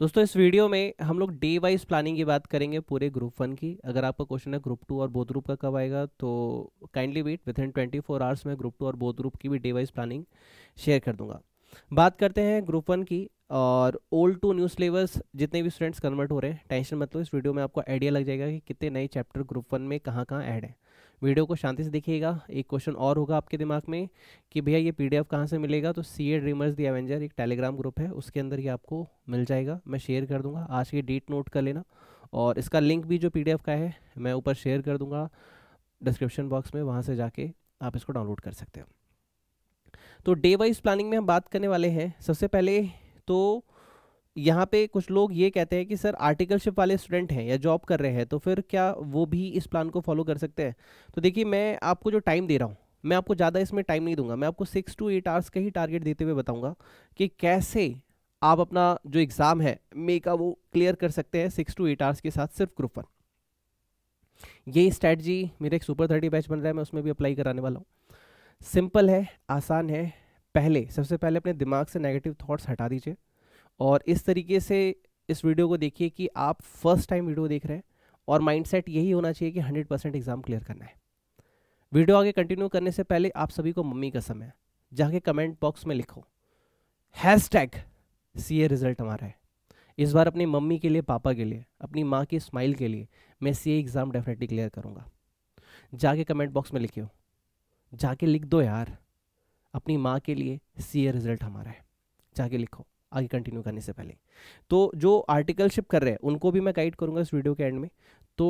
दोस्तों इस वीडियो में हम लोग डे वाइज प्लानिंग की बात करेंगे पूरे ग्रुप वन की अगर आपका क्वेश्चन है ग्रुप टू और बोध ग्रुप का कब आएगा तो kindly wait within twenty four hours में ग्रुप टू और बोध ग्रुप की भी डे वाइज प्लानिंग शेयर कर दूंगा बात करते हैं ग्रुप वन की और ओल्ड टू न्यू सिलेबस जितने भी स्टूडेंट्स कन्वर्ट हो रहे हैं टेंशन मतलब इस वीडियो में आपको आइडिया लग जाएगा कि कितने नए चैप्टर ग्रुप वन में कहाँ कहाँ ऐड हैं वीडियो को शांति से देखिएगा एक क्वेश्चन और होगा आपके दिमाग में कि भैया ये पी डी एफ कहाँ से मिलेगा तो C A dreamers the avenger एक टेलीग्राम ग्रुप है उसके अंदर ये आपको मिल जाएगा मैं शेयर कर दूंगा आज की डेट नोट कर लेना और इसका लिंक भी जो पी डी एफ का है मैं ऊपर शेयर कर दूंगा डिस्क्रिप्शन बॉक्स में वहाँ से जाके आप इसको डाउनलोड कर सकते हो तो डे वाइज प्लानिंग में हम बात करने वाले हैं सबसे पहले तो यहाँ पे कुछ लोग ये कहते हैं कि सर आर्टिकलशिप वाले स्टूडेंट हैं या जॉब कर रहे हैं तो फिर क्या वो भी इस प्लान को फॉलो कर सकते हैं तो देखिए मैं आपको जो टाइम दे रहा हूँ मैं आपको ज़्यादा इसमें टाइम नहीं दूंगा मैं आपको सिक्स टू एट आवर्स का ही टारगेट देते हुए बताऊंगा कि कैसे आप अपना जो एग्ज़ाम है मे का वो क्लियर कर सकते हैं सिक्स टू एट आवर्स के साथ सिर्फ ग्रुप वन यही स्ट्रैटजी मेरा एक सुपर थर्टी बैच बन रहा है मैं उसमें भी अप्लाई कराने वाला हूँ सिंपल है आसान है पहले सबसे पहले अपने दिमाग से नेगेटिव थाट्स हटा दीजिए और इस तरीके से इस वीडियो को देखिए कि आप फर्स्ट टाइम वीडियो देख रहे हैं और माइंडसेट यही होना चाहिए कि 100 परसेंट एग्ज़ाम क्लियर करना है वीडियो आगे कंटिन्यू करने से पहले आप सभी को मम्मी का समय जाके कमेंट बॉक्स में लिखो hashtag C A result हमारा है इस बार अपनी मम्मी के लिए पापा के लिए अपनी माँ की स्माइल के लिए मैं सी एग्ज़ाम डेफिनेटली क्लियर करूँगा जाके कमेंट बॉक्स में लिखियो जाके लिख दो यार अपनी माँ के लिए सी ए रिजल्ट हमारा है जाके लिखो आगे कंटिन्यू करने से पहले तो जो आर्टिकलशिप कर रहे हैं उनको भी मैं गाइड करूँगा इस वीडियो के एंड में तो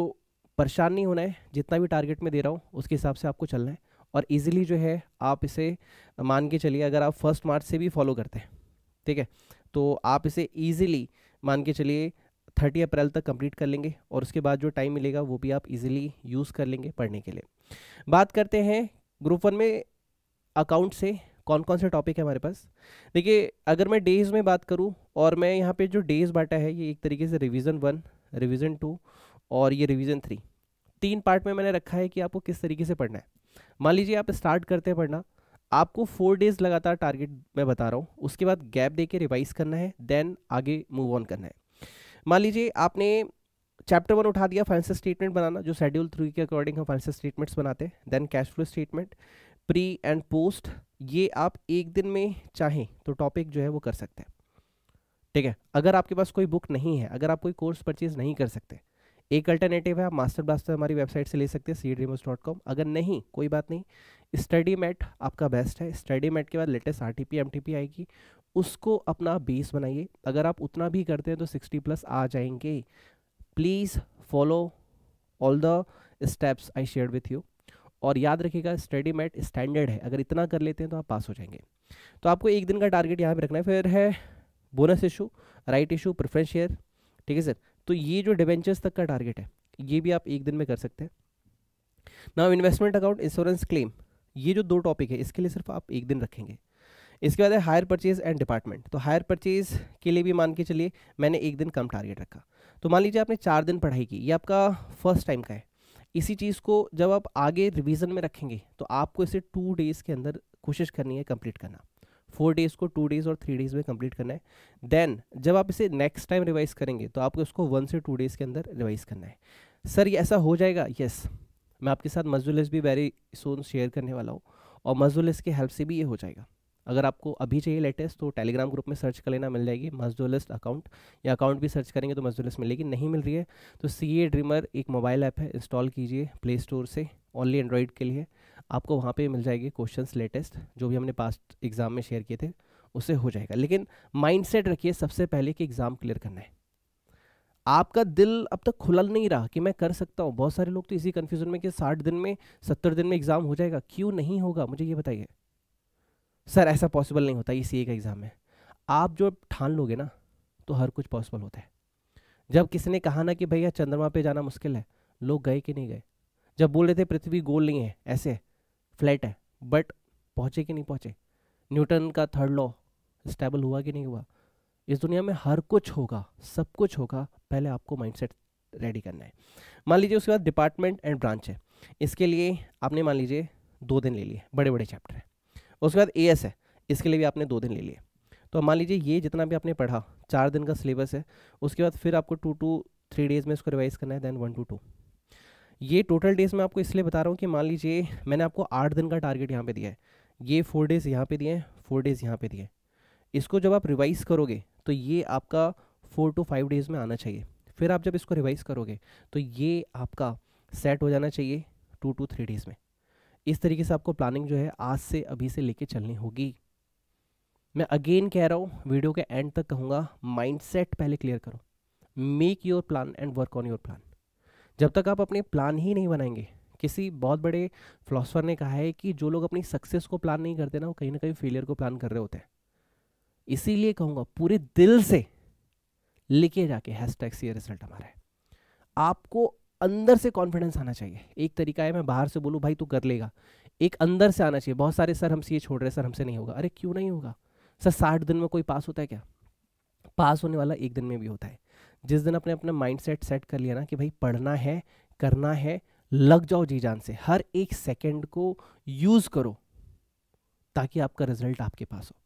परेशान नहीं होना है जितना भी टारगेट में दे रहा हूँ उसके हिसाब से आपको चलना है और इजीली जो है आप इसे मान के चलिए अगर आप फर्स्ट मार्च से भी फॉलो करते हैं ठीक है तो आप इसे ईजिली मान के चलिए थर्टी अप्रैल तक कंप्लीट कर लेंगे और उसके बाद जो टाइम मिलेगा वो भी आप इजीली यूज़ कर लेंगे पढ़ने के लिए बात करते हैं ग्रुप वन में अकाउंट से कौन कौन से टॉपिक है हमारे पास देखिए अगर मैं डेज में बात करूँ और मैं यहाँ पे जो डेज बांटा है ये एक तरीके से रिविजन वन रिविज़न टू और ये रिविज़न थ्री तीन पार्ट में मैंने रखा है कि आपको किस तरीके से पढ़ना है मान लीजिए आप स्टार्ट करते हैं पढ़ना आपको फोर डेज लगातार टारगेट मैं बता रहा हूँ उसके बाद गैप दे के रिवाइज करना है देन आगे मूव ऑन करना है मान लीजिए आपने चैप्टर वन उठा दिया फाइनेंशियल स्टेटमेंट बनाना जो शेड्यूल थ्री के अकॉर्डिंग हम फाइनेंशियल स्टेटमेंट्स बनाते हैं then cash flow statement pre and post ये आप एक दिन में चाहें तो टॉपिक जो है वो कर सकते हैं ठीक है अगर आपके पास कोई बुक नहीं है अगर आप कोई कोर्स परचेज नहीं कर सकते एक अल्टरनेटिव है आप मास्टर ब्लास्टर हमारी वेबसाइट से ले सकते हैं सी ड्रीमर्स डॉट कॉम अगर नहीं कोई बात नहीं स्टडी मैट आपका बेस्ट है स्टडी मैट के बाद latest R T P M T P आएगी उसको अपना बेस बनाइए अगर आप उतना भी करते हैं तो सिक्सटी प्लस आ जाएंगे please follow all the steps I share with you और याद रखिएगा स्टडी मेट स्टैंडर्ड है अगर इतना कर लेते हैं तो आप पास हो जाएंगे तो आपको एक दिन का टारगेट यहाँ पे रखना है फिर है bonus issue right issue preference share ठीक है सर तो ये जो डिवेंचर्स तक का टारगेट है ये भी आप एक दिन में कर सकते हैं now investment account insurance claim ये जो दो टॉपिक है इसके लिए सिर्फ आप एक दिन रखेंगे इसके बाद है हायर परचेज एंड डिपार्टमेंट तो हायर परचेज के लिए भी मान के चलिए मैंने एक दिन कम टारगेट रखा तो मान लीजिए आपने चार दिन पढ़ाई की ये आपका फर्स्ट टाइम का है इसी चीज़ को जब आप आगे रिवीजन में रखेंगे तो आपको इसे टू डेज़ के अंदर कोशिश करनी है कंप्लीट करना फोर डेज़ को टू डेज़ और थ्री डेज़ में कंप्लीट करना है देन जब आप इसे नेक्स्ट टाइम रिवाइज करेंगे तो आपको इसको वन से टू डेज़ के अंदर रिवाइज करना है सर ये ऐसा हो जाएगा येस yes. मैं आपके साथ मजुलिस भी वेरी सोन शेयर करने वाला हूँ और मजुलिस की हेल्प से भी ये हो जाएगा अगर आपको अभी चाहिए लेटेस्ट तो टेलीग्राम ग्रुप में सर्च कर लेना मिल जाएगी मजदूर लिस्ट अकाउंट या अकाउंट भी सर्च करेंगे तो मजदूर लिस्ट मिलेगी नहीं मिल रही है तो सी ए ड्रीमर एक मोबाइल ऐप है इंस्टॉल कीजिए प्ले स्टोर से ओनली एंड्रॉयड के लिए आपको वहाँ पर मिल जाएगी क्वेश्चन लेटेस्ट जो भी हमने पास्ट एग्ज़ाम में शेयर किए थे उससे हो जाएगा लेकिन माइंड रखिए सबसे पहले कि एग्ज़ाम क्लियर करना है आपका दिल अब तक खुलल नहीं रहा कि मैं कर सकता हूँ बहुत सारे लोग तो इसी कन्फ्यूज़न में कि साठ दिन में सत्तर दिन में एग्ज़ाम हो जाएगा क्यों नहीं होगा मुझे ये बताइए सर ऐसा पॉसिबल नहीं होता ये सी का एग्ज़ाम है आप जो ठान लोगे ना तो हर कुछ पॉसिबल होता है जब किसी ने कहा ना कि भैया चंद्रमा पे जाना मुश्किल है लोग गए कि नहीं गए जब बोल रहे थे पृथ्वी गोल नहीं है ऐसे फ्लैट है बट पहुँचे कि नहीं पहुँचे न्यूटन का थर्ड लॉ स्टेबल हुआ कि नहीं हुआ इस दुनिया में हर कुछ होगा सब कुछ होगा पहले आपको माइंड रेडी करना है मान लीजिए उसके बाद डिपार्टमेंट एंड ब्रांच है इसके लिए आपने मान लीजिए दो दिन ले लिए बड़े बड़े चैप्टर हैं उसके बाद ए है इसके लिए भी आपने दो दिन ले लिए तो मान लीजिए ये जितना भी आपने पढ़ा चार दिन का सिलेबस है उसके बाद फिर आपको टू टू थ्री डेज़ में इसको रिवाइज़ करना है देन वन टू टू ये टोटल डेज़ मैं आपको इसलिए बता रहा हूँ कि मान लीजिए मैंने आपको आठ दिन का टारगेट यहाँ पे दिया है ये फोर डेज़ यहाँ पे दिए हैं फोर डेज़ यहाँ पे दिए हैं इसको जब आप रिवाइज़ करोगे तो ये आपका फोर टू फाइव डेज़ में आना चाहिए फिर आप जब इसको रिवाइज़ करोगे तो ये आपका सेट हो जाना चाहिए टू टू थ्री डेज़ में इस तरीके से आपको प्लानिंग जो है आज से अभी से लेके चलनी होगी मैं अगेन कह रहा हूँ वीडियो के एंड तक कहूँगा माइंडसेट पहले क्लियर करो make your plan and work on your plan जब तक आप अपने प्लान ही नहीं बनाएंगे किसी बहुत बड़े फिलोसफर ने कहा है कि जो लोग अपनी सक्सेस को प्लान नहीं करते ना वो कहीं ना कहीं फेलियर को प्लान कर रहे होते हैं इसीलिए कहूँगा पूरे दिल से लिखे जाके हैश टैग सी रिजल्ट हमारा है आपको अंदर से कॉन्फिडेंस आना चाहिए एक तरीका है मैं बाहर से बोलूँ भाई तू कर लेगा एक अंदर से आना चाहिए बहुत सारे सर हमसे ये छोड़ रहे हैं सर हमसे नहीं होगा अरे क्यों नहीं होगा सर साठ दिन में कोई पास होता है क्या पास होने वाला एक दिन में भी होता है जिस दिन अपने अपने माइंड सेट सेट कर लिया ना कि भाई पढ़ना है करना है लग जाओ जी जान से हर एक सेकेंड को यूज़ करो ताकि आपका रिजल्ट आपके पास हो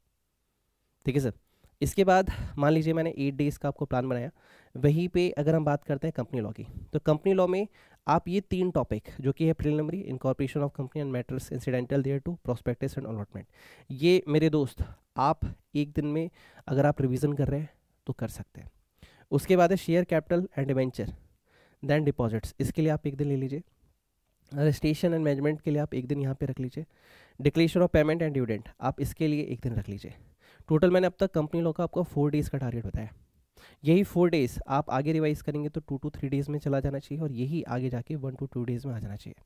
ठीक है सर इसके बाद मान लीजिए मैंने एट डेज़ का आपको प्लान बनाया वहीं पे अगर हम बात करते हैं कंपनी लॉ की तो कंपनी लॉ में आप ये तीन टॉपिक जो कि है preliminary incorporation of company and matters incidental thereto prospectus and allotment ये मेरे दोस्त आप एक दिन में अगर आप रिविज़न कर रहे हैं तो कर सकते हैं उसके बाद है share capital and debenture then deposits इसके लिए आप एक दिन ले लीजिए रजिस्ट्रेशन एंड मैनेजमेंट के लिए आप एक दिन यहाँ पे रख लीजिए declaration of payment and dividend आप इसके लिए एक दिन रख लीजिए टोटल मैंने अब तक कंपनी लॉ का आपको फोर डेज़ का टारगेट बताया यही फोर डेज़ आप आगे रिवाइज करेंगे तो टू टू थ्री डेज़ में चला जाना चाहिए और यही आगे जाके वन टू टू डेज़ में आ जाना चाहिए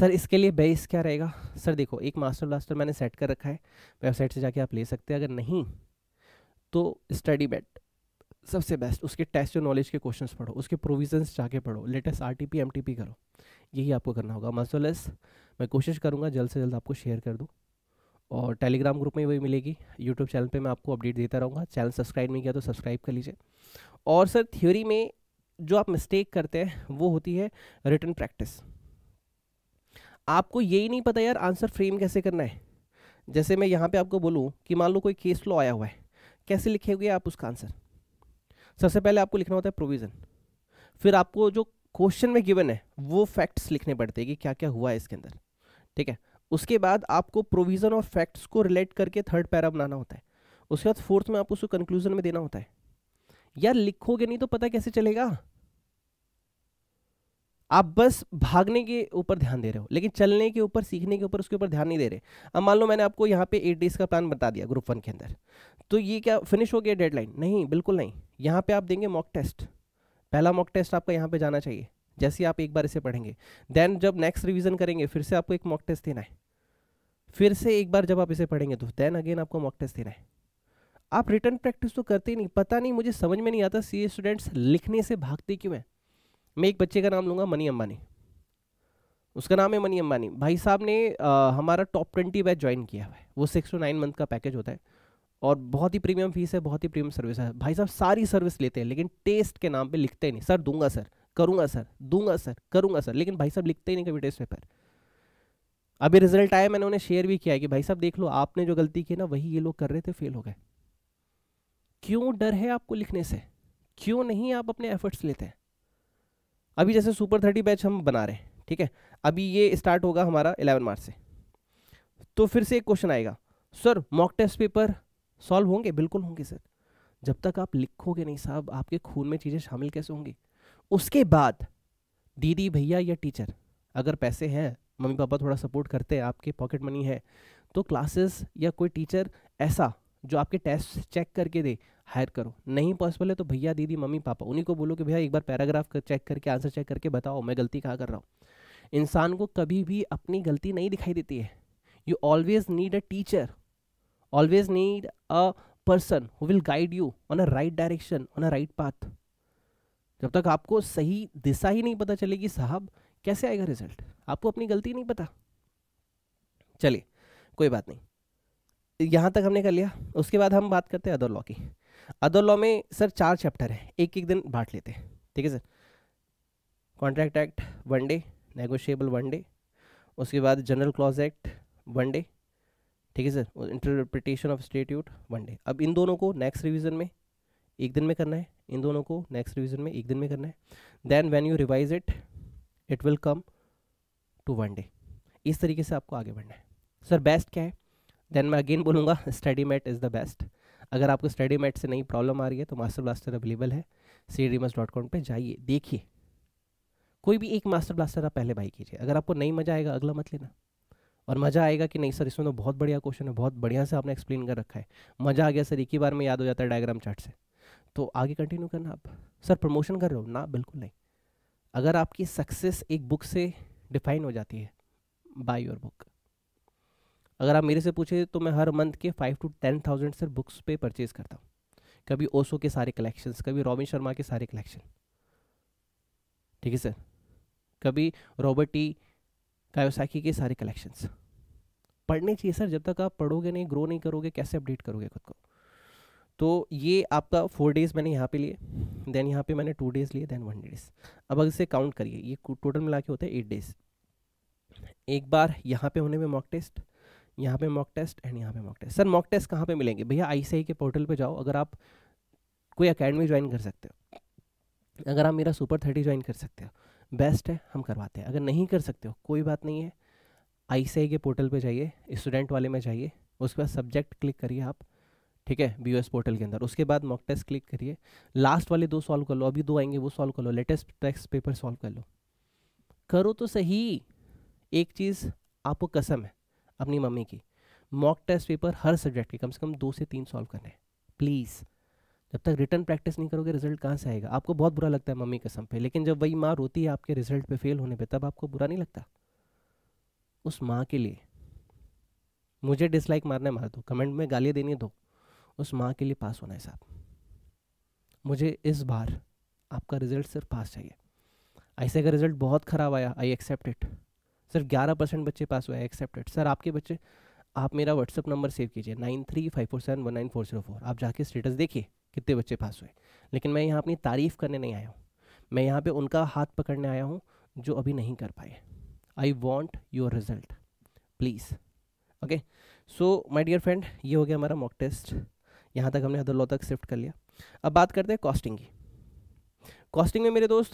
सर इसके लिए बेस क्या रहेगा सर देखो एक मास्टर ब्लास्टर मैंने सेट कर रखा है वेबसाइट से जाके आप ले सकते हैं अगर नहीं तो स्टडी बेट सबसे बेस्ट उसके टेस्ट और नॉलेज के क्वेश्चंस पढ़ो उसके प्रोविजंस जाके पढ़ो latest R T P M T P करो यही आपको करना होगा मसोलेस मैं कोशिश करूँगा जल्द से जल्द आपको शेयर कर दूँ और टेलीग्राम ग्रुप में वही मिलेगी यूट्यूब चैनल पे मैं आपको अपडेट देता रहूँगा चैनल सब्सक्राइब नहीं किया तो सब्सक्राइब कर लीजिए और सर थ्योरी में जो आप मिस्टेक करते हैं वो होती है रिटर्न प्रैक्टिस आपको यही नहीं पता यार आंसर फ्रेम कैसे करना है जैसे मैं यहाँ पे आपको बोलूँ कि मान लो कोई केस लॉ आया हुआ है कैसे लिखेंगे आप उसका आंसर सबसे पहले आपको लिखना होता है प्रोविज़न फिर आपको जो क्वेश्चन में गिवन है वो फैक्ट्स लिखने पड़ते हैं कि क्या क्या हुआ है इसके अंदर ठीक है उसके बाद आपको प्रोविजन ऑफ फैक्ट्स को रिलेट करके थर्ड पैरा बनाना होता है उसके बाद फोर्थ में आपको उसको कंक्लूजन में देना होता है यार लिखोगे नहीं तो पता कैसे चलेगा आप बस भागने के ऊपर ध्यान दे रहे हो लेकिन चलने के ऊपर सीखने के ऊपर उसके ऊपर ध्यान नहीं दे रहे अब मान लो मैंने आपको यहाँ पे एट डेज का प्लान बता दिया ग्रुप वन के अंदर तो ये क्या फिनिश हो गया डेडलाइन नहीं बिल्कुल नहीं यहाँ पे आप देंगे मॉक टेस्ट पहला मॉक टेस्ट आपका यहाँ पे जाना चाहिए जैसे आप एक बार इसे पढ़ेंगे देन जब नेक्स्ट रिविजन करेंगे फिर से आपको एक मॉक टेस्ट देना है फिर से एक बार जब आप इसे पढ़ेंगे तो देन अगेन आपको मॉक टेस्ट देना है आप रिटर्न प्रैक्टिस तो करते ही नहीं पता नहीं मुझे समझ में नहीं आता सी स्टूडेंट्स लिखने से भागते क्यों हैं मैं एक बच्चे का नाम लूँगा मनी अम्बानी उसका नाम है मनी अम्बानी भाई साहब ने आ, हमारा टॉप ट्वेंटी बैच ज्वाइन किया हुआ है वो सिक्स टू नाइन मंथ का पैकेज होता है और बहुत ही प्रीमियम फीस है बहुत ही प्रीमियम सर्विस है भाई साहब सारी सर्विस लेते हैं लेकिन टेस्ट के नाम पे लिखते नहीं सर दूंगा सर करूंगा सर दूंगा सर करूंगा सर लेकिन भाई साहब लिखते ही नहीं कभी टेस्ट पेपर अभी रिजल्ट आया मैंने उन्हें शेयर भी किया है कि भाई साहब देख लो आपने जो गलती की ना वही ये लोग कर रहे थे फेल हो गए क्यों डर है आपको लिखने से क्यों नहीं आप अपने एफर्ट्स लेते हैं अभी जैसे सुपर थर्टी बैच हम बना रहे हैं ठीक है अभी ये स्टार्ट होगा हमारा इलेवन मार्च से तो फिर से एक क्वेश्चन आएगा sir mock test paper solve होंगे बिल्कुल होंगे सर जब तक आप लिखोगे नहीं साहब आपके खून में चीज़ें शामिल कैसे होंगी उसके बाद दीदी भैया या टीचर अगर पैसे हैं मम्मी पापा थोड़ा सपोर्ट करते हैं आपके पॉकेट मनी है तो क्लासेस या कोई टीचर ऐसा जो आपके टेस्ट चेक करके दे हायर करो नहीं पॉसिबल है तो भैया दीदी मम्मी पापा उन्हीं को बोलो कि भैया एक बार पैराग्राफ कर, चेक करके आंसर चेक करके बताओ मैं गलती कहाँ कर रहा हूँ इंसान को कभी भी अपनी गलती नहीं दिखाई देती है you always need a teacher always need a person who will guide you on a right direction on a right path जब तक आपको सही दिशा ही नहीं पता चलेगी साहब कैसे आएगा रिजल्ट आपको अपनी गलती नहीं पता चलिए कोई बात नहीं यहाँ तक हमने कर लिया उसके बाद हम बात करते हैं अदर लॉ की अदर लॉ में सर चार चैप्टर हैं एक एक दिन बांट लेते हैं ठीक है sir contract act one day negotiable one day उसके बाद general clause act one day ठीक है sir interpretation of statute one day अब इन दोनों को नेक्स्ट रिवीजन में एक दिन में करना है इन दोनों को नेक्स्ट रिविजन में एक दिन में करना है then when you revise it it will come to one day इस तरीके से आपको आगे बढ़ना है सर बेस्ट क्या है देन मैं अगेन बोलूँगा study mat is the best अगर आपको स्टडी मैट से नई प्रॉब्लम आ रही है तो मास्टर ब्लास्टर अवेलेबल है सी मस डॉट कॉम पर जाइए देखिए कोई भी एक मास्टर ब्लास्टर आप पहले बाई कीजिए अगर आपको नहीं मज़ा आएगा अगला मत लेना और मज़ा आएगा कि नहीं सर इसमें तो बहुत बढ़िया क्वेश्चन है बहुत बढ़िया से आपने एक्सप्लेन कर रखा है मज़ा आ गया सर एक ही बार में याद हो जाता है डायग्राम चार्ट से तो आगे कंटिन्यू करना आप सर प्रमोशन कर रहे हो ना बिल्कुल नहीं अगर आपकी सक्सेस एक बुक से डिफाइन हो जाती है बाय योर बुक अगर आप मेरे से पूछे तो मैं हर मंथ के five to ten thousand sir books पे परचेज करता हूँ कभी ओसो के सारे कलेक्शंस कभी रॉबिन शर्मा के सारे कलेक्शन ठीक है सर कभी रॉबर्ट टी कायोसाकी के सारे कलेक्शंस पढ़ने चाहिए सर जब तक आप पढ़ोगे नहीं ग्रो नहीं करोगे कैसे अपडेट करोगे खुद को तो ये आपका फोर डेज़ मैंने यहाँ पे लिए देन यहाँ पे मैंने टू डेज़ लिए देन वन डेज़ अब अगर इसे काउंट करिए ये टोटल मिला के होता है एट डेज़ एक बार यहाँ पे होने में मॉक टेस्ट यहाँ पे मॉक टेस्ट एंड यहाँ पे mock test sir mock test कहाँ पे मिलेंगे भैया आई के पोर्टल पे जाओ अगर आप कोई अकेडमी ज्वाइन कर सकते हो अगर आप मेरा सुपर थर्टी ज्वाइन कर सकते हो बेस्ट है हम करवाते हैं अगर नहीं कर सकते हो कोई बात नहीं है आई के पोर्टल पर जाइए स्टूडेंट वाले में जाइए उसके बाद सब्जेक्ट क्लिक करिए आप ठीक है बी पोर्टल के अंदर उसके बाद मॉक टेस्ट क्लिक करिए लास्ट वाले दो सॉल्व कर लो अभी दो आएंगे वो सॉल्व कर लो लेटेस्ट टेक्स पेपर सॉल्व कर लो करो तो सही एक चीज़ आपको कसम है अपनी मम्मी की मॉक टेस्ट पेपर हर सब्जेक्ट के कम से कम दो से तीन सॉल्व करने हैं प्लीज़ जब तक रिटर्न प्रैक्टिस नहीं करोगे रिजल्ट कहाँ से आएगा आपको बहुत बुरा लगता है मम्मी कसम पे लेकिन जब वही माँ रोती है आपके रिजल्ट पे फेल होने पे तब आपको बुरा नहीं लगता उस माँ के लिए मुझे डिसलाइक मारना मार दो कमेंट में गालियाँ देनी दो उस माँ के लिए पास होना है साहब मुझे इस बार आपका रिजल्ट सिर्फ पास चाहिए ऐसे का रिजल्ट बहुत ख़राब आया आई एक्सेप्ट इट सिर्फ ग्यारह परसेंट बच्चे पास हुए एक्सेप्ट इट सर आपके बच्चे आप मेरा व्हाट्सअप नंबर सेव कीजिए nine three five four seven one nine four zero four आप जाके स्टेटस देखिए कितने बच्चे पास हुए लेकिन मैं यहाँ अपनी तारीफ़ करने नहीं आया हूँ मैं यहाँ पे उनका हाथ पकड़ने आया हूँ जो अभी नहीं कर पाए I want your result please okay so my dear friend ये हो गया हमारा मॉक टेस्ट यहाँ तक हमने अदर लॉ तक शिफ्ट कर लिया अब बात करते हैं कॉस्टिंग की कॉस्टिंग में मेरे दोस्त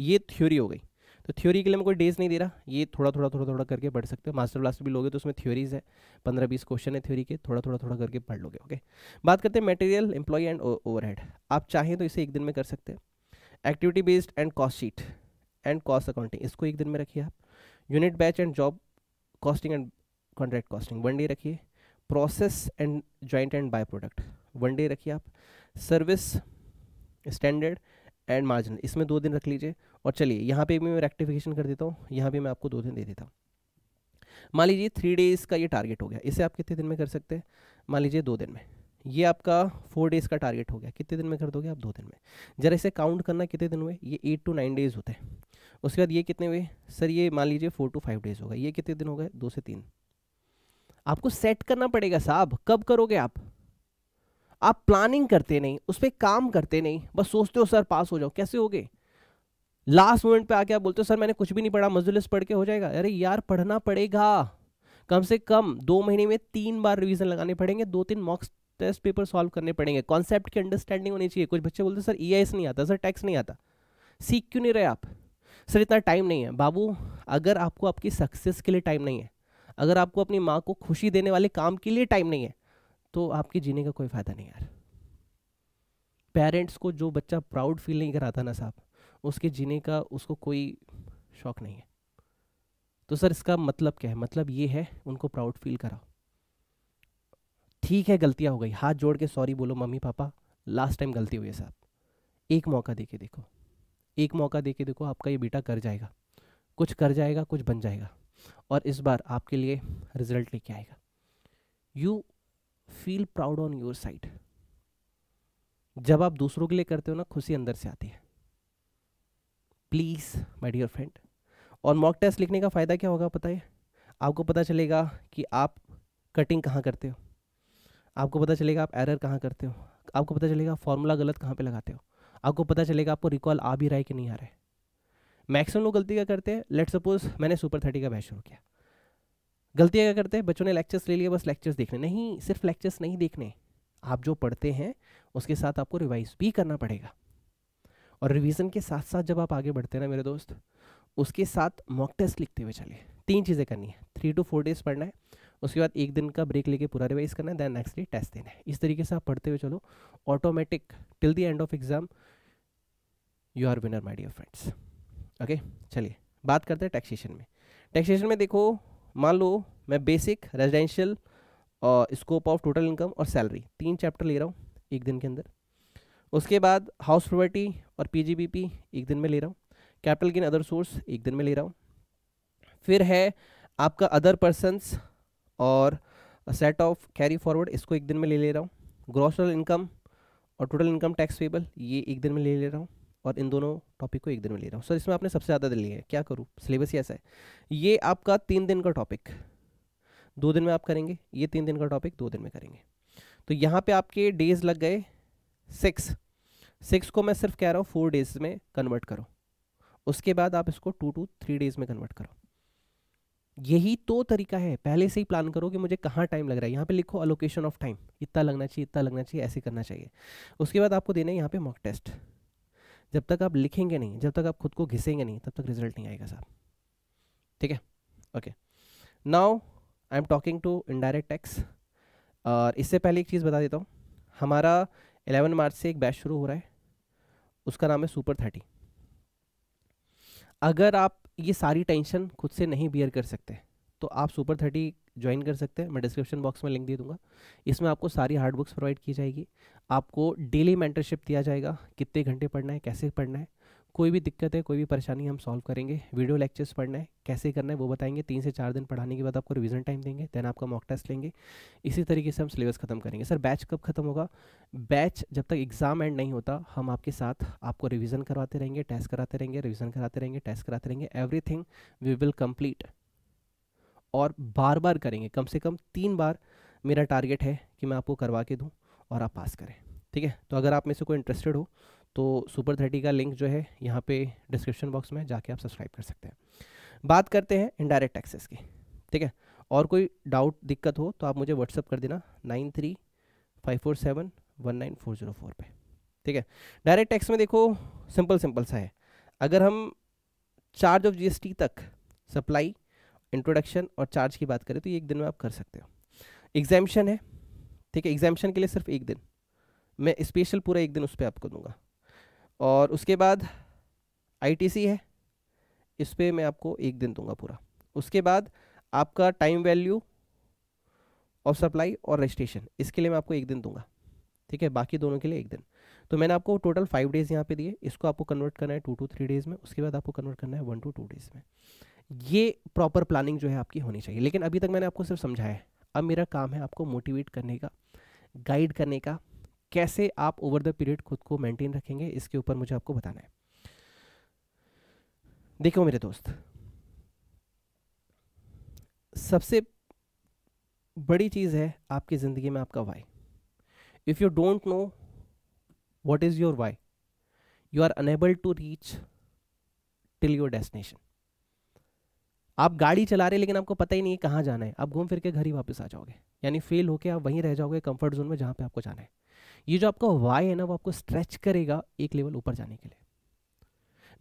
ये थ्योरी हो गई तो थ्योरी के लिए मैं कोई डेज नहीं दे रहा ये थोड़ा थोड़ा थोड़ा थोड़ा करके पढ़ सकते हो मास्टर ब्लास्ट भी लोगे तो उसमें थ्योरीज है पंद्रह बीस क्वेश्चन है थ्योरी के थोड़ा थोड़ा थोड़ा करके पढ़ लोगे ओके बात करते हैं मटेरियल एम्प्लॉय एंड ओवर आप चाहें तो इसे एक दिन में कर सकते हैं activity based and cost sheet and cost accounting इसको एक दिन में रखिए आप unit batch and job costing and contract costing one day रखिए process and joint and by product one day रखिए आप सर्विस स्टैंडर्ड एंड मार्जिन इसमें दो दिन रख लीजिए और चलिए यहाँ पे भी मैं रेक्टिफिकेशन कर देता हूँ यहाँ भी मैं आपको दो दिन दे देता हूँ मान लीजिए थ्री डेज़ का ये टारगेट हो गया इसे आप कितने दिन में कर सकते हैं मान लीजिए दो दिन में ये आपका फोर डेज़ का टारगेट हो गया कितने दिन में कर दोगे आप दो दिन में जरा इसे काउंट करना कितने दिन हुए ये एट टू नाइन डेज़ होते हैं उसके बाद ये कितने हुए सर ये मान लीजिए फोर टू फाइव डेज़ होगा ये कितने दिन हो गए दो से तीन आपको सेट करना पड़ेगा साहब कब करोगे आप आप प्लानिंग करते नहीं उस पर काम करते नहीं बस सोचते हो सर पास हो जाओ कैसे हो लास्ट मोमेंट पे आके आप बोलते हो सर मैंने कुछ भी नहीं पढ़ा मजुलिस पढ़ के हो जाएगा अरे यार पढ़ना पड़ेगा कम से कम दो महीने में तीन बार रिवीजन लगाने पड़ेंगे दो तीन मॉक्स टेस्ट पेपर सॉल्व करने पड़ेंगे कॉन्सेप्ट की अंडरस्टैंडिंग होनी चाहिए कुछ बच्चे बोलते सर ई e नहीं आता सर टैक्स नहीं आता सीख क्यों नहीं रहे आप सर इतना टाइम नहीं है बाबू अगर आपको आपकी सक्सेस के लिए टाइम नहीं है अगर आपको अपनी माँ को खुशी देने वाले काम के लिए टाइम नहीं है तो आपके जीने का कोई फ़ायदा नहीं यार पेरेंट्स को जो बच्चा प्राउड फील नहीं कराता ना साहब उसके जीने का उसको कोई शौक नहीं है तो सर इसका मतलब क्या है मतलब ये है उनको प्राउड फील कराओ ठीक है गलतियाँ हो गई हाथ जोड़ के सॉरी बोलो मम्मी पापा लास्ट टाइम गलती हुई है साहब एक मौका दे के देखो एक मौका दे के देखो आपका ये बेटा कर जाएगा कुछ कर जाएगा कुछ बन जाएगा और इस बार आपके लिए रिजल्ट लेके आएगा you feel proud on your side जब आप दूसरों के लिए करते हो ना खुशी अंदर से आती है प्लीज़ माय डियर फ्रेंड और मॉक टेस्ट लिखने का फ़ायदा क्या होगा पता है आपको पता चलेगा कि आप कटिंग कहाँ करते हो आपको पता चलेगा आप एरर कहाँ करते हो आपको पता चलेगा फॉर्मूला गलत कहाँ पे लगाते हो आपको पता चलेगा आपको रिकॉल आ भी रहा है कि नहीं आ रहा है मैक्सिमम लोग गलती क्या करते हैं लेट सपोज मैंने सुपर थर्टी का बैच शुरू किया गलती क्या करते हैं बच्चों ने लेक्चर्स ले लिए बस लेक्चर्स देखने नहीं सिर्फ लेक्चर्स नहीं देखने आप जो पढ़ते हैं उसके साथ आपको रिवाइज भी करना पड़ेगा और रिविजन के साथ साथ जब आप आगे बढ़ते हैं ना मेरे दोस्त उसके साथ मॉक टेस्ट लिखते हुए चलिए तीन चीज़ें करनी है थ्री टू फोर डेज पढ़ना है उसके बाद एक दिन का ब्रेक लेके पूरा रिवाइज करना है दैन नेक्स्ट डे टेस्ट देना है इस तरीके से आप पढ़ते हुए चलो automatic till the end of exam you are winner my dear friends okay चलिए बात करते हैं टैक्सेशन में टैक्सेशन में देखो मान लो मैं बेसिक रेजिडेंशियल और स्कोप ऑफ टोटल इनकम और सैलरी तीन चैप्टर ले रहा हूँ एक दिन के अंदर उसके बाद हाउस प्रॉपर्टी और पीजीबीपी एक दिन में ले रहा हूँ कैपिटल गेन अदर सोर्स एक दिन में ले रहा हूँ फिर है आपका अदर पर्सनस और सेट ऑफ कैरी फॉरवर्ड इसको एक दिन में ले ले रहा हूँ ग्रॉस टोटल इनकम और टोटल इनकम टैक्स पेबल ये एक दिन में ले ले रहा हूँ और इन दोनों टॉपिक को एक दिन में ले रहा हूँ सर इसमें आपने सबसे ज़्यादा दिन लिया है क्या करूँ सिलेबस ही ऐसा है ये आपका तीन दिन का टॉपिक दो दिन में आप करेंगे ये तीन दिन का टॉपिक दो दिन में करेंगे तो यहाँ पे आपके डेज लग गए सिक्स सिक्स को मैं सिर्फ कह रहा हूँ फोर डेज में कन्वर्ट करो उसके बाद आप इसको टू टू थ्री डेज में कन्वर्ट करो यही तो तरीका है पहले से ही प्लान करो कि मुझे कहाँ टाइम लग रहा है यहाँ पे लिखो अलोकेशन ऑफ टाइम इतना लगना चाहिए इतना लगना चाहिए ऐसे करना चाहिए उसके बाद आपको देना है यहाँ पे मॉक टेस्ट जब तक आप लिखेंगे नहीं जब तक आप खुद को घिसेंगे नहीं तब तक रिजल्ट नहीं आएगा साहब ठीक है okay now I am talking to indirect tax और इससे पहले एक चीज़ बता देता हूँ हमारा 11 मार्च से एक बैच शुरू हो रहा है उसका नाम है सुपर थर्टी अगर आप ये सारी टेंशन खुद से नहीं बियर कर सकते तो आप सुपर थर्टी ज्वाइन कर सकते हैं मैं डिस्क्रिप्शन बॉक्स में लिंक दे दूंगा इसमें आपको सारी हार्ड बुक्स प्रोवाइड की जाएगी आपको डेली मेंटरशिप दिया जाएगा कितने घंटे पढ़ना है कैसे पढ़ना है कोई भी दिक्कत है कोई भी परेशानी हम सॉल्व करेंगे वीडियो लेक्चर्स पढ़ना है कैसे करना है वो बताएंगे तीन से चार दिन पढ़ाने के बाद आपको रिविज़न टाइम देंगे देन आपका मॉक टेस्ट लेंगे इसी तरीके से हम सिलेबस खत्म करेंगे सर बैच कब खत्म होगा बैच जब तक एग्जाम एंड नहीं होता हम आपके साथ आपको रिविज़न करवाते रहेंगे टेस्ट कराते रहेंगे रिविज़न कराते रहेंगे टेस्ट कराते रहेंगे एवरीथिंग वी विल कम्प्लीट और बार बार करेंगे कम से कम तीन बार मेरा टारगेट है कि मैं आपको करवा के दूँ और आप पास करें ठीक है तो अगर आप में से कोई इंटरेस्टेड हो तो सुपर थर्टी का लिंक जो है यहाँ पे डिस्क्रिप्शन बॉक्स में जाके आप सब्सक्राइब कर सकते हैं बात करते हैं इनडायरेक्ट टैक्सेस की ठीक है और कोई डाउट दिक्कत हो तो आप मुझे व्हाट्सअप कर देना nine three five four seven one nine four zero four पर ठीक है डायरेक्ट टैक्स में देखो सिंपल सिंपल सा है अगर हम चार्ज ऑफ जीएसटी तक सप्लाई इंट्रोडक्शन और चार्ज की बात करें तो ये एक दिन में आप कर सकते हो एग्जामिशन है ठीक है एग्जामिशन के लिए सिर्फ एक दिन मैं स्पेशल पूरा एक दिन उस पर आपको दूंगा और उसके बाद आईटीसी है इस पर मैं आपको एक दिन दूंगा पूरा उसके बाद आपका टाइम वैल्यू और सप्लाई और रजिस्ट्रेशन इसके लिए मैं आपको एक दिन दूंगा ठीक है बाकी दोनों के लिए एक दिन तो मैंने आपको टोटल फाइव डेज़ यहाँ पे दिए इसको आपको कन्वर्ट करना है टू टू थ्री डेज़ में उसके बाद आपको कन्वर्ट करना है वन टू टू डेज़ में ये प्रॉपर प्लानिंग जो है आपकी होनी चाहिए लेकिन अभी तक मैंने आपको सिर्फ समझाया है अब मेरा काम है आपको मोटिवेट करने का गाइड करने का कैसे आप ओवर द पीरियड खुद को मेंटेन रखेंगे इसके ऊपर मुझे आपको बताना है देखो मेरे दोस्त सबसे बड़ी चीज़ है आपकी ज़िंदगी में आपका Y if you don't know what is your Y you are unable to reach till your destination आप गाड़ी चला रहे लेकिन आपको पता ही नहीं है कहाँ जाना है आप घूम फिर के घर ही वापस आ जाओगे यानी फेल होकर आप वहीं रह जाओगे कंफर्ट जोन में जहाँ पे आपको जाना है ये जो आपका वाई है ना वो आपको स्ट्रेच करेगा एक लेवल ऊपर जाने के लिए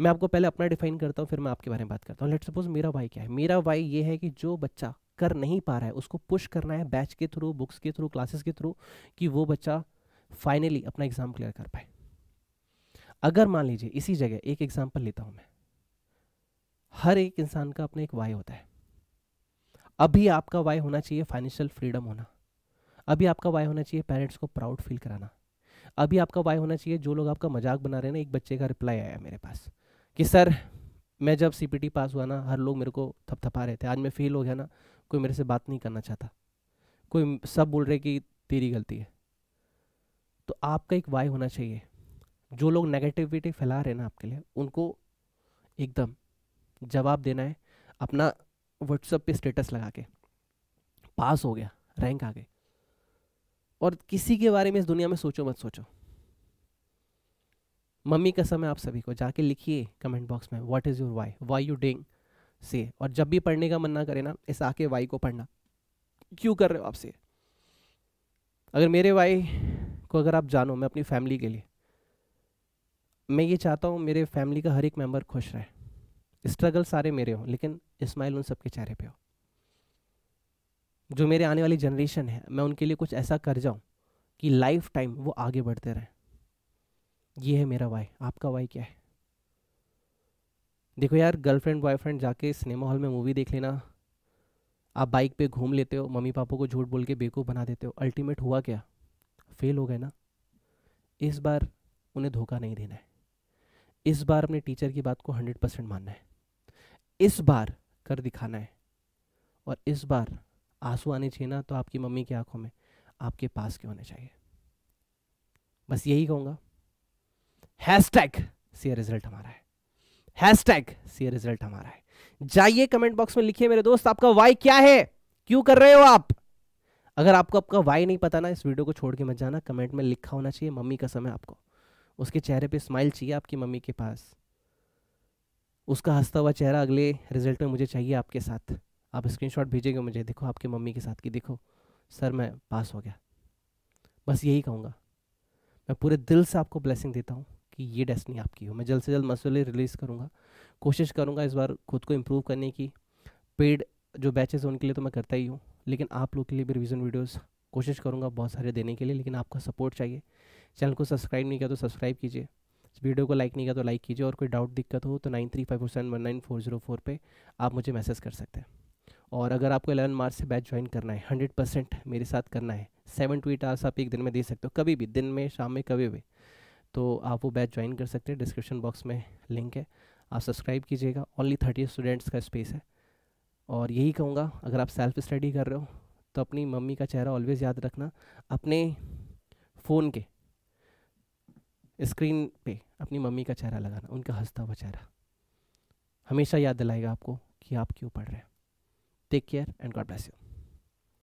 मैं आपको पहले अपना डिफाइन करता हूँ फिर मैं आपके बारे में बात करता हूँ लेट सपोज मेरा वाई क्या है मेरा वाई ये है कि जो बच्चा कर नहीं पा रहा है उसको पुश करना है बैच के थ्रू बुक्स के थ्रू क्लासेस के थ्रू कि वो बच्चा फाइनली अपना एग्ज़ाम क्लियर कर पाए अगर मान लीजिए इसी जगह एक एग्जाम्पल लेता हूँ मैं हर एक इंसान का अपना एक वाई होता है अभी आपका वाई होना चाहिए फाइनेंशियल फ्रीडम होना अभी आपका वाई होना चाहिए पेरेंट्स को प्राउड फील कराना अभी आपका वाई होना चाहिए जो लोग आपका मजाक बना रहे हैं ना एक बच्चे का रिप्लाई आया मेरे पास कि सर मैं जब सी पास हुआ ना हर लोग मेरे को थपथपा रहे थे आज मैं फेल हो गया ना कोई मेरे से बात नहीं करना चाहता कोई सब बोल रहे कि तेरी गलती है तो आपका एक वाई होना चाहिए जो लोग नेगेटिविटी फैला रहे हैं ना आपके लिए उनको एकदम जवाब देना है अपना व्हाट्सअप पे स्टेटस लगा के पास हो गया रैंक आ गए और किसी के बारे में इस दुनिया में सोचो मत सोचो मम्मी का समय आप सभी को जाके लिखिए कमेंट बॉक्स में what is your Y Y you डिंग से और जब भी पढ़ने का मन ना करे ना इस आके वाई को पढ़ना क्यों कर रहे हो आपसे अगर मेरे वाई को अगर आप जानो मैं अपनी फैमिली के लिए मैं ये चाहता हूँ मेरे फैमिली का हर एक मेंबर खुश रहे स्ट्रगल सारे मेरे हो लेकिन स्माइल उन सबके चेहरे पे हो जो मेरे आने वाली जनरेशन है मैं उनके लिए कुछ ऐसा कर जाऊं कि लाइफ टाइम वो आगे बढ़ते रहें ये है मेरा वाई आपका वाई क्या है देखो यार गर्लफ्रेंड बॉयफ्रेंड जाके सिनेमा हॉल में मूवी देख लेना आप बाइक पे घूम लेते हो मम्मी पापा को झूठ बोल के बेकूफ़ बना देते हो अल्टीमेट हुआ क्या फेल हो गए ना इस बार उन्हें धोखा नहीं देना है इस बार अपने टीचर की बात को हंड्रेड परसेंट मानना है इस बार कर दिखाना है और इस बार आंसू आने चाहिए ना तो आपकी मम्मी की आंखों में आपके पास क्यों होने चाहिए बस यही कहूंगा हैश टैग रिजल्ट हमारा है हैश टैग रिजल्ट हमारा है जाइए कमेंट बॉक्स में लिखिए मेरे दोस्त आपका वाई क्या है क्यों कर रहे हो आप अगर आपको आपका वाई नहीं पता ना इस वीडियो को छोड़ के मत जाना कमेंट में लिखा होना चाहिए मम्मी का समय आपको उसके चेहरे पे स्माइल चाहिए आपकी मम्मी के पास उसका हंसता हुआ चेहरा अगले रिजल्ट में मुझे चाहिए आपके साथ आप स्क्रीनशॉट भेजेंगे मुझे देखो आपके मम्मी के साथ की देखो सर मैं पास हो गया बस यही कहूँगा मैं पूरे दिल से आपको ब्लेसिंग देता हूँ कि ये डेस्टनी आपकी हो मैं जल्द से जल्द मसले रिलीज़ करूँगा कोशिश करूँगा इस बार खुद को इम्प्रूव करने की पेड जो बैचेस उनके लिए तो मैं करता ही हूँ लेकिन आप लोग के लिए भी रिविज़न वीडियोज़ कोशिश करूँगा बहुत सारे देने के लिए लेकिन आपका सपोर्ट चाहिए चैनल को सब्सक्राइब नहीं किया तो सब्सक्राइब कीजिए वीडियो को लाइक नहीं किया तो लाइक कीजिए और कोई डाउट दिक्कत हो तो nine three five four seven one nine four zero four पर आप मुझे मैसेज कर सकते हैं और अगर आपको एलेवन मार्च से बैच ज्वाइन करना है हंड्रेड परसेंट मेरे साथ करना है सेवन टू एट आवर्स आप एक दिन में दे सकते हो कभी भी दिन में शाम में कभी भी तो आप वो बैच ज्वाइन कर सकते हैं डिस्क्रिप्शन बॉक्स में लिंक है आप सब्सक्राइब कीजिएगा ओनली थर्टी स्टूडेंट्स का स्पेस है और यही कहूँगा अगर आप सेल्फ स्टडी कर रहे हो तो अपनी मम्मी का चेहरा ऑलवेज़ याद रखना अपने फ़ोन के स्क्रीन पे अपनी मम्मी का चेहरा लगाना उनका हंसता हुआ चेहरा हमेशा याद दिलाएगा आपको कि आप क्यों पढ़ रहे हैं take care and God bless you